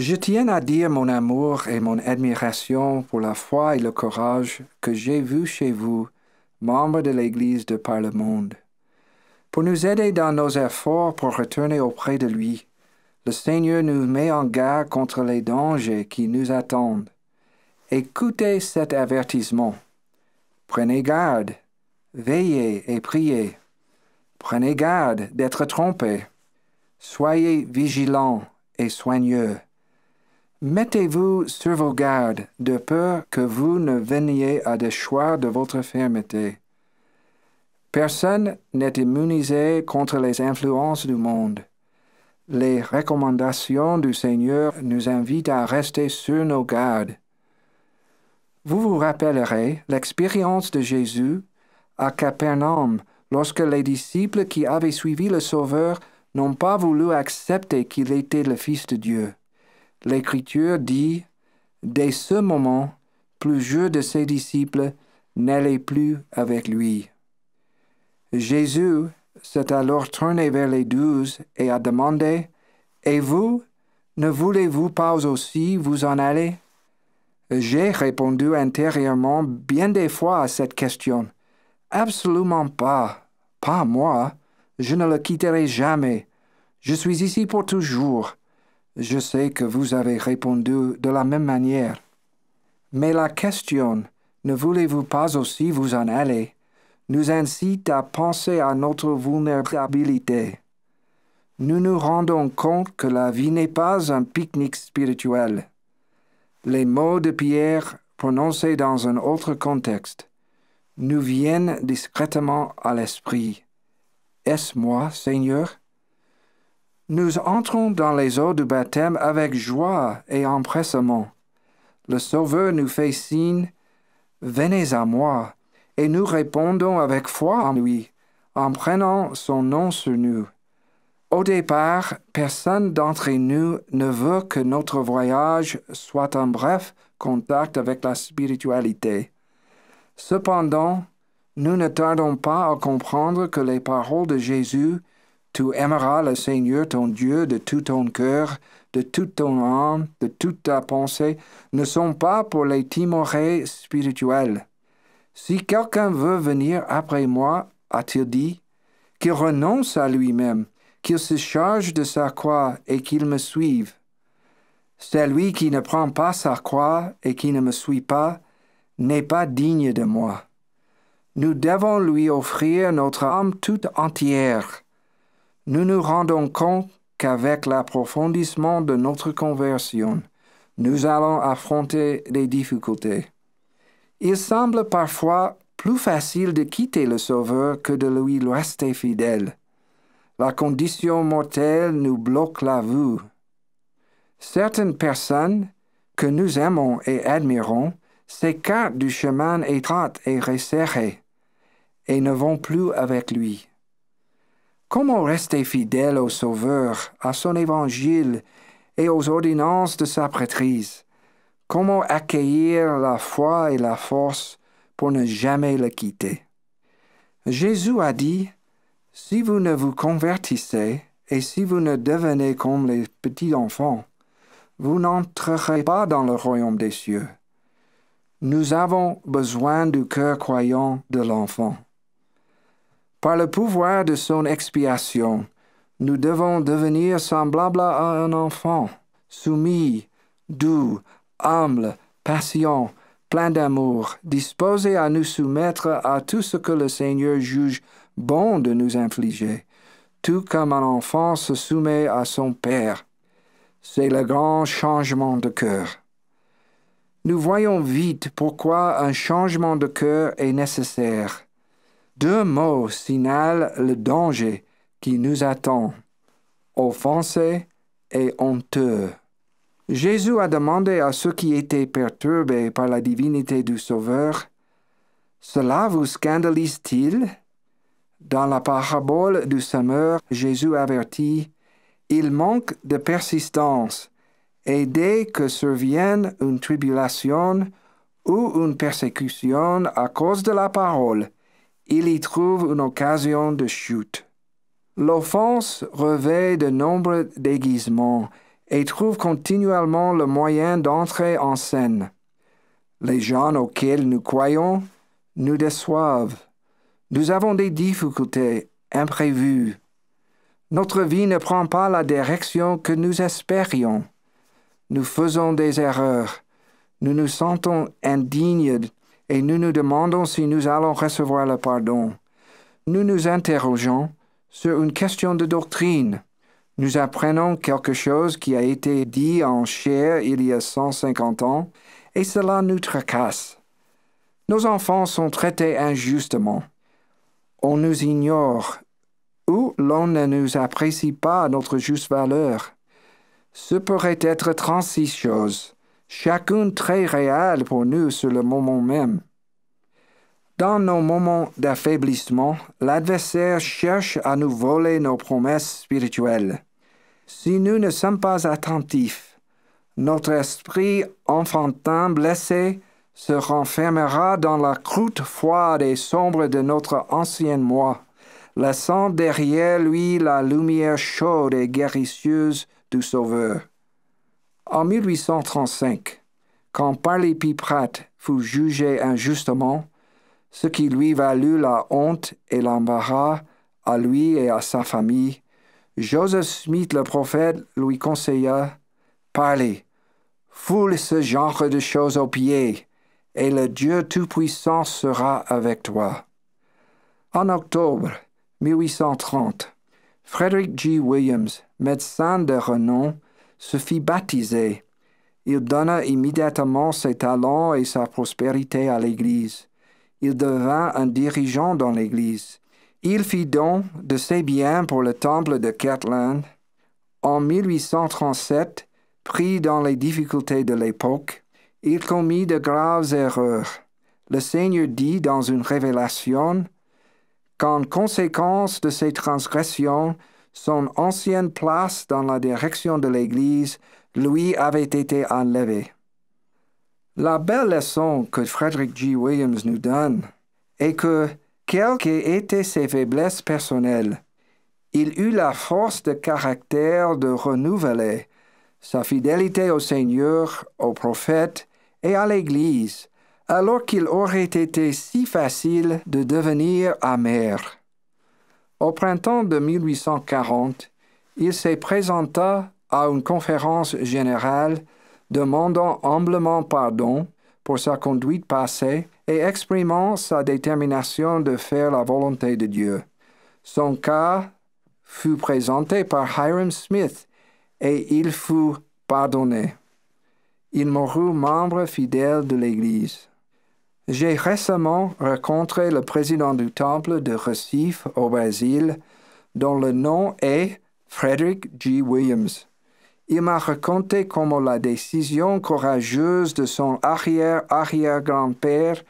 Je tiens à dire mon amour et mon admiration pour la foi et le courage que j'ai vu chez vous, membres de l'Église de par le monde. Pour nous aider dans nos efforts pour retourner auprès de lui, le Seigneur nous met en garde contre les dangers qui nous attendent. Écoutez cet avertissement. Prenez garde, veillez et priez. Prenez garde d'être trompés. Soyez vigilants et soigneux. Mettez-vous sur vos gardes, de peur que vous ne veniez à déchoir de votre fermeté. Personne n'est immunisé contre les influences du monde. Les recommandations du Seigneur nous invitent à rester sur nos gardes. Vous vous rappellerez l'expérience de Jésus à Capernaum lorsque les disciples qui avaient suivi le Sauveur n'ont pas voulu accepter qu'il était le Fils de Dieu l'Écriture dit, Dès ce moment, plusieurs de ses disciples n'allaient plus avec lui. Jésus s'est alors tourné vers les douze et a demandé, Et vous, ne voulez-vous pas aussi vous en aller J'ai répondu intérieurement bien des fois à cette question. Absolument pas, pas moi, je ne le quitterai jamais. Je suis ici pour toujours. Je sais que vous avez répondu de la même manière. Mais la question, ne voulez-vous pas aussi vous en aller, nous incite à penser à notre vulnérabilité. Nous nous rendons compte que la vie n'est pas un pique-nique spirituel. Les mots de Pierre prononcés dans un autre contexte nous viennent discrètement à l'esprit. Est-ce moi, Seigneur nous entrons dans les eaux du baptême avec joie et empressement. Le Sauveur nous fait signe, Venez à moi, et nous répondons avec foi en lui, en prenant son nom sur nous. Au départ, personne d'entre nous ne veut que notre voyage soit un bref contact avec la spiritualité. Cependant, nous ne tardons pas à comprendre que les paroles de Jésus tu aimeras le Seigneur ton Dieu de tout ton cœur, de toute ton âme, de toute ta pensée, ne sont pas pour les timorés spirituels. Si quelqu'un veut venir après moi, a-t-il dit, qu'il renonce à lui-même, qu'il se charge de sa croix et qu'il me suive. Celui qui ne prend pas sa croix et qui ne me suit pas n'est pas digne de moi. Nous devons lui offrir notre âme toute entière nous nous rendons compte qu'avec l'approfondissement de notre conversion, nous allons affronter des difficultés. Il semble parfois plus facile de quitter le Sauveur que de lui rester fidèle. La condition mortelle nous bloque la vue. Certaines personnes que nous aimons et admirons s'écartent du chemin étroit et resserré et ne vont plus avec lui. Comment rester fidèle au Sauveur, à son évangile et aux ordonnances de sa prêtrise Comment accueillir la foi et la force pour ne jamais le quitter Jésus a dit, Si vous ne vous convertissez et si vous ne devenez comme les petits-enfants, vous n'entrerez pas dans le royaume des cieux. Nous avons besoin du cœur croyant de l'enfant. Par le pouvoir de son expiation, nous devons devenir semblables à un enfant, soumis, doux, humble, patient, plein d'amour, disposé à nous soumettre à tout ce que le Seigneur juge bon de nous infliger, tout comme un enfant se soumet à son Père. C'est le grand changement de cœur. Nous voyons vite pourquoi un changement de cœur est nécessaire. Deux mots signalent le danger qui nous attend, offensé et honteux. Jésus a demandé à ceux qui étaient perturbés par la divinité du Sauveur, Cela vous scandalise-t-il Dans la parabole du semeur, Jésus avertit, Il manque de persistance, et dès que survienne une tribulation ou une persécution à cause de la parole, il y trouve une occasion de chute. L'offense revêt de nombreux déguisements et trouve continuellement le moyen d'entrer en scène. Les gens auxquels nous croyons nous déçoivent. Nous avons des difficultés imprévues. Notre vie ne prend pas la direction que nous espérions. Nous faisons des erreurs. Nous nous sentons indignes et nous nous demandons si nous allons recevoir le pardon. Nous nous interrogeons sur une question de doctrine. Nous apprenons quelque chose qui a été dit en chair il y a 150 ans, et cela nous tracasse. Nos enfants sont traités injustement. On nous ignore, ou l'on ne nous apprécie pas à notre juste valeur. Ce pourrait être 36 choses chacune très réelle pour nous sur le moment même. Dans nos moments d'affaiblissement, l'adversaire cherche à nous voler nos promesses spirituelles. Si nous ne sommes pas attentifs, notre esprit enfantin blessé se renfermera dans la croûte froide et sombre de notre ancien moi, laissant derrière lui la lumière chaude et guérisseuse du Sauveur. En 1835, quand Pratt fut jugé injustement, ce qui lui valut la honte et l'embarras à lui et à sa famille, Joseph Smith le prophète lui conseilla Parlez, foule ce genre de choses au pied, et le Dieu Tout-Puissant sera avec toi. En octobre 1830, Frederick G. Williams, médecin de renom, se fit baptiser. Il donna immédiatement ses talents et sa prospérité à l'Église. Il devint un dirigeant dans l'Église. Il fit don de ses biens pour le temple de Kirtland. En 1837, pris dans les difficultés de l'époque, il commit de graves erreurs. Le Seigneur dit dans une révélation qu'en conséquence de ses transgressions, son ancienne place dans la direction de l'église lui avait été enlevée. La belle leçon que Frederick G. Williams nous donne est que, quelles été ses faiblesses personnelles, il eut la force de caractère de renouveler sa fidélité au Seigneur, au prophète et à l'Église, alors qu'il aurait été si facile de devenir amer. Au printemps de 1840, il se présenta à une conférence générale demandant humblement pardon pour sa conduite passée et exprimant sa détermination de faire la volonté de Dieu. Son cas fut présenté par Hiram Smith et il fut pardonné. Il mourut membre fidèle de l'Église. J'ai récemment rencontré le président du temple de Recife au Brésil, dont le nom est Frederick G. Williams. Il m'a raconté comment la décision courageuse de son arrière-arrière-grand-père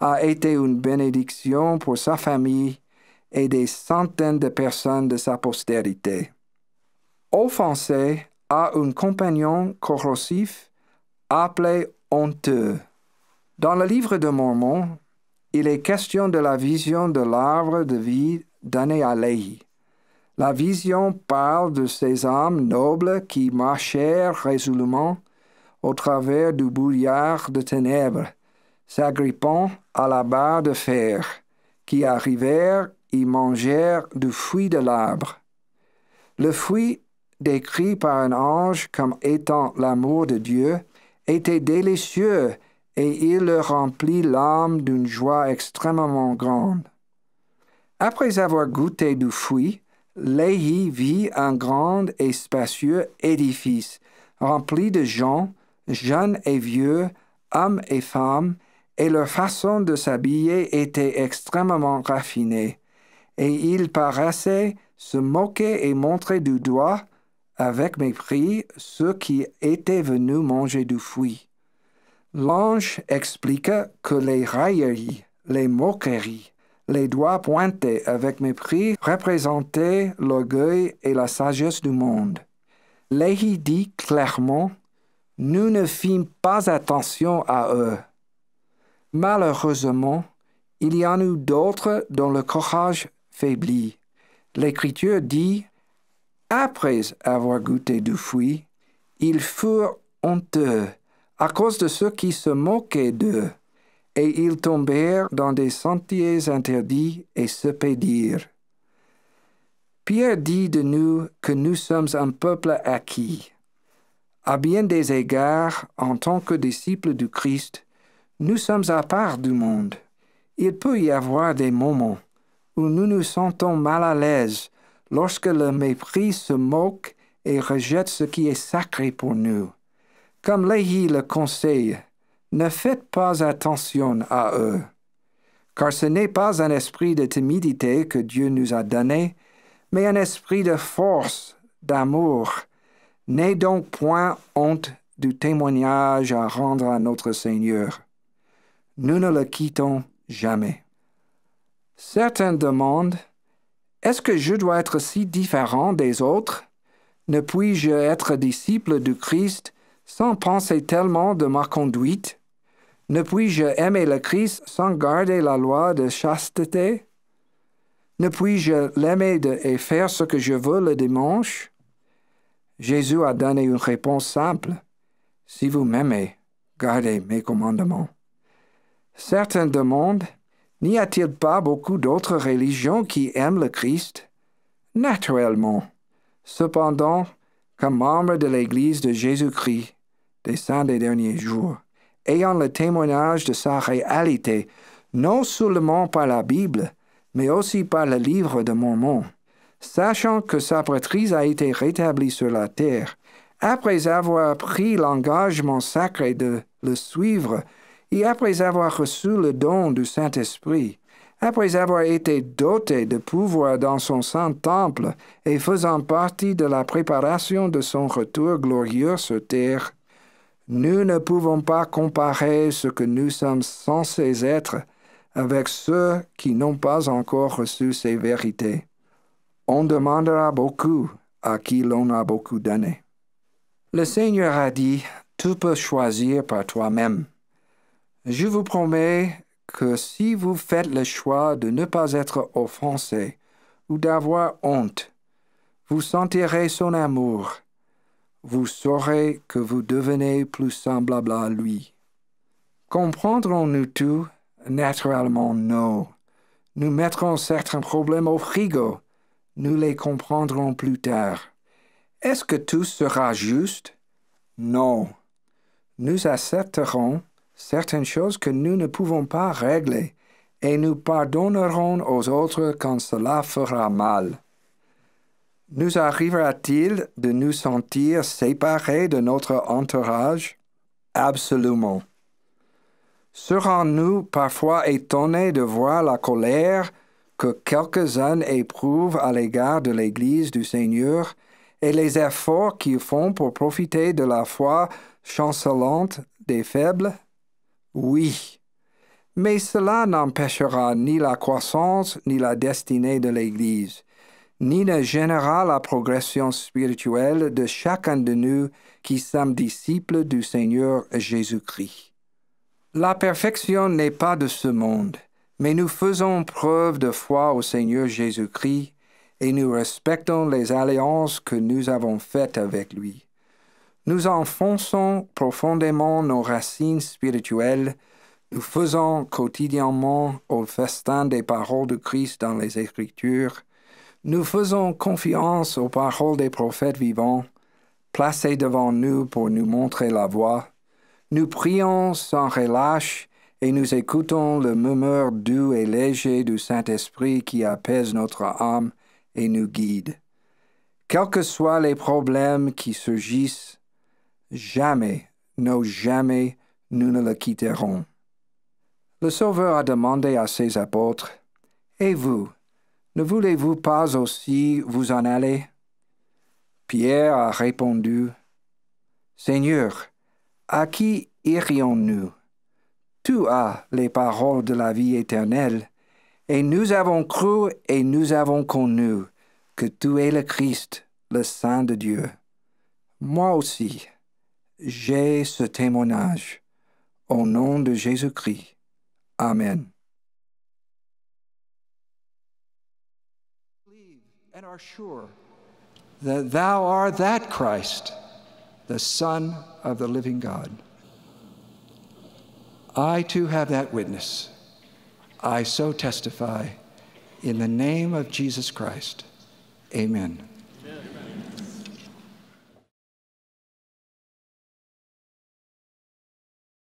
a été une bénédiction pour sa famille et des centaines de personnes de sa postérité. Offensé à un compagnon corrosif appelé honteux. Dans le livre de Mormon, il est question de la vision de l'arbre de vie donnée à Léhi. La vision parle de ces âmes nobles qui marchèrent résolument au travers du brouillard de ténèbres, s'agrippant à la barre de fer, qui arrivèrent y mangèrent du fruit de l'arbre. Le fruit, décrit par un ange comme étant l'amour de Dieu, était délicieux et il leur remplit l'âme d'une joie extrêmement grande. Après avoir goûté du fruit, Léhi vit un grand et spacieux édifice, rempli de gens, jeunes et vieux, hommes et femmes, et leur façon de s'habiller était extrêmement raffinée, et ils paraissaient se moquer et montrer du doigt, avec mépris, ceux qui étaient venus manger du fruit. L'ange explique que les railleries, les moqueries, les doigts pointés avec mépris représentaient l'orgueil et la sagesse du monde. Léhi dit clairement Nous ne fîmes pas attention à eux. Malheureusement, il y en eut d'autres dont le courage faiblit. L'Écriture dit Après avoir goûté du fruit, ils furent honteux à cause de ceux qui se moquaient d'eux, et ils tombèrent dans des sentiers interdits et se pédirent. Pierre dit de nous que nous sommes un peuple acquis. À bien des égards, en tant que disciples du Christ, nous sommes à part du monde. Il peut y avoir des moments où nous nous sentons mal à l'aise lorsque le mépris se moque et rejette ce qui est sacré pour nous. Comme Léhi le conseille, ne faites pas attention à eux, car ce n'est pas un esprit de timidité que Dieu nous a donné, mais un esprit de force, d'amour. N'aie donc point honte du témoignage à rendre à notre Seigneur. Nous ne le quittons jamais. Certains demandent, Est-ce que je dois être si différent des autres Ne puis-je être disciple du Christ sans penser tellement de ma conduite? Ne puis-je aimer le Christ sans garder la loi de chasteté? Ne puis-je l'aimer et faire ce que je veux le dimanche? Jésus a donné une réponse simple. Si vous m'aimez, gardez mes commandements. Certains demandent, n'y a-t-il pas beaucoup d'autres religions qui aiment le Christ? Naturellement. Cependant, comme membre de l'Église de Jésus-Christ, des saints des derniers jours, ayant le témoignage de sa réalité, non seulement par la Bible, mais aussi par le livre de Mormon, sachant que sa prêtrise a été rétablie sur la terre, après avoir pris l'engagement sacré de le suivre, et après avoir reçu le don du Saint-Esprit, après avoir été doté de pouvoir dans son saint temple et faisant partie de la préparation de son retour glorieux sur terre, nous ne pouvons pas comparer ce que nous sommes censés être avec ceux qui n'ont pas encore reçu ces vérités. On demandera beaucoup à qui l'on a beaucoup donné. Le Seigneur a dit, tu peux choisir par toi-même. Je vous promets que si vous faites le choix de ne pas être offensé ou d'avoir honte, vous sentirez son amour vous saurez que vous devenez plus semblable à lui. Comprendrons-nous tout Naturellement non. Nous mettrons certains problèmes au frigo. Nous les comprendrons plus tard. Est-ce que tout sera juste Non. Nous accepterons certaines choses que nous ne pouvons pas régler et nous pardonnerons aux autres quand cela fera mal. Nous arrivera-t-il de nous sentir séparés de notre entourage Absolument. Serons-nous parfois étonnés de voir la colère que quelques-uns éprouvent à l'égard de l'Église du Seigneur et les efforts qu'ils font pour profiter de la foi chancelante des faibles Oui. Mais cela n'empêchera ni la croissance ni la destinée de l'Église ni ne gênera la progression spirituelle de chacun de nous qui sommes disciples du Seigneur Jésus-Christ. La perfection n'est pas de ce monde, mais nous faisons preuve de foi au Seigneur Jésus-Christ et nous respectons les alliances que nous avons faites avec lui. Nous enfonçons profondément nos racines spirituelles, nous faisons quotidiennement au festin des paroles de Christ dans les Écritures, nous faisons confiance aux paroles des prophètes vivants, placés devant nous pour nous montrer la voie. Nous prions sans relâche et nous écoutons le murmure doux et léger du Saint-Esprit qui apaise notre âme et nous guide. Quels que soient les problèmes qui surgissent, jamais, non jamais, nous ne le quitterons. Le Sauveur a demandé à ses apôtres, Et vous, ne voulez-vous pas aussi vous en aller Pierre a répondu, Seigneur, à qui irions-nous Tu as les paroles de la vie éternelle, et nous avons cru et nous avons connu que tu es le Christ, le Saint de Dieu. Moi aussi, j'ai ce témoignage. Au nom de Jésus-Christ. Amen. and are sure that thou art that Christ, the Son of the living God. I too have that witness. I so testify in the name of Jesus Christ. Amen.